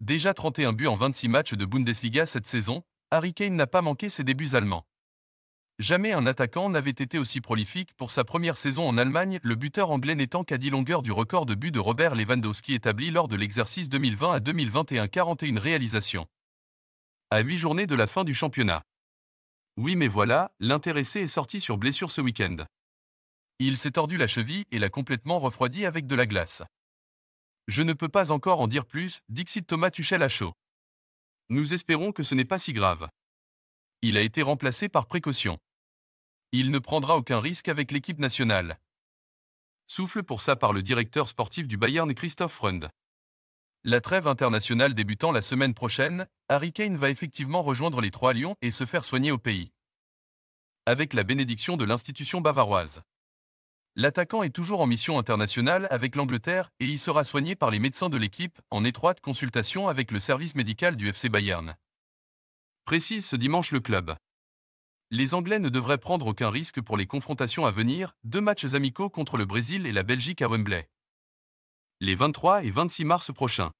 Déjà 31 buts en 26 matchs de Bundesliga cette saison, Harry Kane n'a pas manqué ses débuts allemands. Jamais un attaquant n'avait été aussi prolifique pour sa première saison en Allemagne, le buteur anglais n'étant qu'à 10 longueurs du record de buts de Robert Lewandowski établi lors de l'exercice 2020 à 2021 41 réalisations. À 8 journées de la fin du championnat. Oui mais voilà, l'intéressé est sorti sur blessure ce week-end. Il s'est tordu la cheville et l'a complètement refroidi avec de la glace. Je ne peux pas encore en dire plus, dixit Thomas Tuchel à chaud. Nous espérons que ce n'est pas si grave. Il a été remplacé par précaution. Il ne prendra aucun risque avec l'équipe nationale. Souffle pour ça par le directeur sportif du Bayern Christophe Freund. La trêve internationale débutant la semaine prochaine, Harry Kane va effectivement rejoindre les Trois Lions et se faire soigner au pays. Avec la bénédiction de l'institution bavaroise. L'attaquant est toujours en mission internationale avec l'Angleterre et y sera soigné par les médecins de l'équipe en étroite consultation avec le service médical du FC Bayern. Précise ce dimanche le club. Les Anglais ne devraient prendre aucun risque pour les confrontations à venir, deux matchs amicaux contre le Brésil et la Belgique à Wembley. Les 23 et 26 mars prochains.